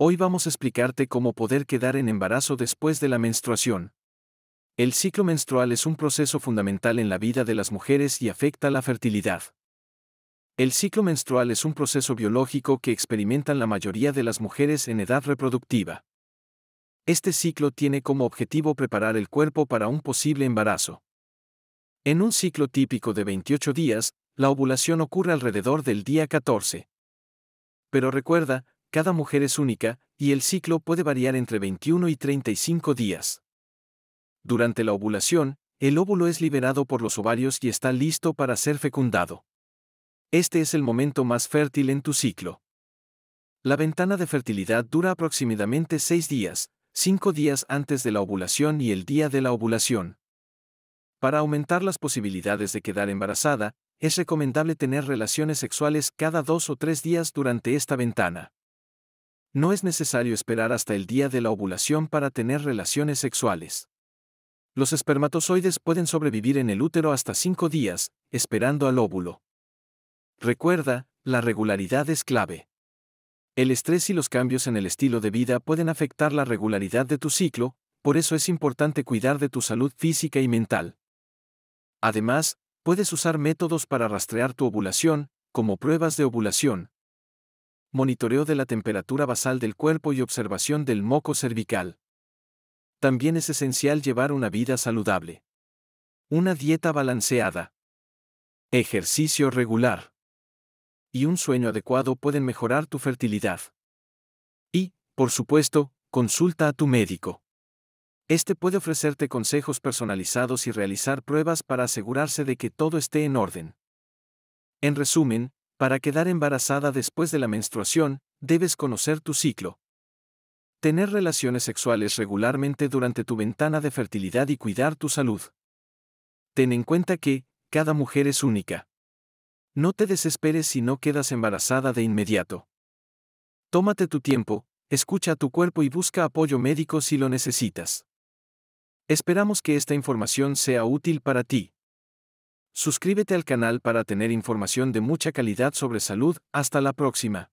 Hoy vamos a explicarte cómo poder quedar en embarazo después de la menstruación. El ciclo menstrual es un proceso fundamental en la vida de las mujeres y afecta la fertilidad. El ciclo menstrual es un proceso biológico que experimentan la mayoría de las mujeres en edad reproductiva. Este ciclo tiene como objetivo preparar el cuerpo para un posible embarazo. En un ciclo típico de 28 días, la ovulación ocurre alrededor del día 14. Pero recuerda, cada mujer es única, y el ciclo puede variar entre 21 y 35 días. Durante la ovulación, el óvulo es liberado por los ovarios y está listo para ser fecundado. Este es el momento más fértil en tu ciclo. La ventana de fertilidad dura aproximadamente 6 días, 5 días antes de la ovulación y el día de la ovulación. Para aumentar las posibilidades de quedar embarazada, es recomendable tener relaciones sexuales cada 2 o 3 días durante esta ventana. No es necesario esperar hasta el día de la ovulación para tener relaciones sexuales. Los espermatozoides pueden sobrevivir en el útero hasta cinco días, esperando al óvulo. Recuerda, la regularidad es clave. El estrés y los cambios en el estilo de vida pueden afectar la regularidad de tu ciclo, por eso es importante cuidar de tu salud física y mental. Además, puedes usar métodos para rastrear tu ovulación, como pruebas de ovulación, monitoreo de la temperatura basal del cuerpo y observación del moco cervical. También es esencial llevar una vida saludable. Una dieta balanceada. Ejercicio regular. Y un sueño adecuado pueden mejorar tu fertilidad. Y, por supuesto, consulta a tu médico. Este puede ofrecerte consejos personalizados y realizar pruebas para asegurarse de que todo esté en orden. En resumen, para quedar embarazada después de la menstruación, debes conocer tu ciclo. Tener relaciones sexuales regularmente durante tu ventana de fertilidad y cuidar tu salud. Ten en cuenta que, cada mujer es única. No te desesperes si no quedas embarazada de inmediato. Tómate tu tiempo, escucha a tu cuerpo y busca apoyo médico si lo necesitas. Esperamos que esta información sea útil para ti. Suscríbete al canal para tener información de mucha calidad sobre salud. Hasta la próxima.